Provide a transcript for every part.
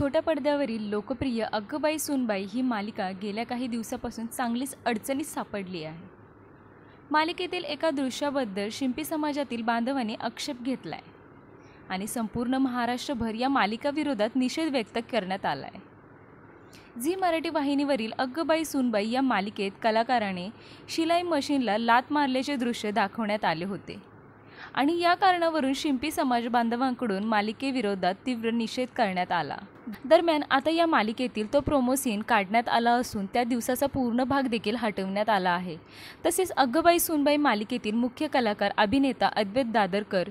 छोट्या पडद्यावरील लोकप्रिय अग्गबाई सुनबाई ही मालिका गेल्या काही दिवसापासून चांगलीच अडचणीत सापडली आहे मालिकेतील एका दृश्याबद्दल शिंपी समाजातील बांधवाने आक्षेप घेतला आहे आणि संपूर्ण महाराष्ट्रभर या मालिकाविरोधात निषेध व्यक्त करण्यात आला आहे झी मराठी वाहिनीवरील अग्गबाई सुनबाई या मालिकेत कलाकाराने शिलाई मशीनला लात मारल्याचे दृश्य दाखवण्यात आले होते आणि या कारणावरून शिंपी समाज बांधवांकडून मालिकेविरोधात तीव्र निषेध करण्यात आला दरम्यान आता या मालिकेतील तो प्रोमो सीन काढण्यात आला असून त्या दिवसाचा पूर्ण भाग देखील हटवण्यात आला आहे तसेच अग्गबाई सुनबाई मालिकेतील मुख्य कलाकार अभिनेता अद्वैत दादरकर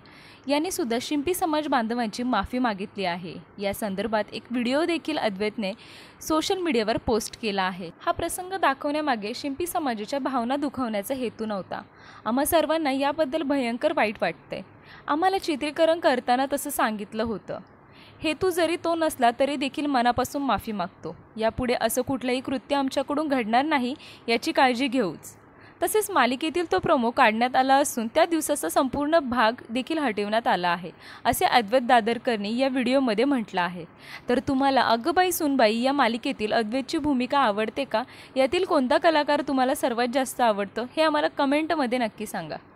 यांनी सुद्धा शिंपी समाज बांधवांची माफी मागितली आहे या संदर्भात एक व्हिडिओ देखील अद्वैतने सोशल मीडियावर पोस्ट केला आहे हा प्रसंग दाखवण्यामागे शिंपी समाजाच्या भावना दुखवण्याचा हेतू नव्हता आम्हा सर्वांना याबद्दल भयंकर वाईट वाटतंय आम्हाला चित्रीकरण करताना तसं सांगितलं होतं हेतू जरी तो नसला तरी देखील मनापासून माफी मागतो यापुढे असं कुठलंही कृत्य आमच्याकडून घडणार नाही याची काळजी घेऊच तसेच मालिकेतील तो प्रोमो काढण्यात आला असून त्या दिवसाचा संपूर्ण भाग देखील हटवण्यात आला आहे असे अद्वैत दादरकरनी या व्हिडिओमध्ये म्हटलं आहे तर तुम्हाला अगबाई सुनबाई या मालिकेतील अद्वैतची भूमिका आवडते का यातील कोणता कलाकार तुम्हाला सर्वात जास्त आवडतो हे आम्हाला कमेंटमध्ये नक्की सांगा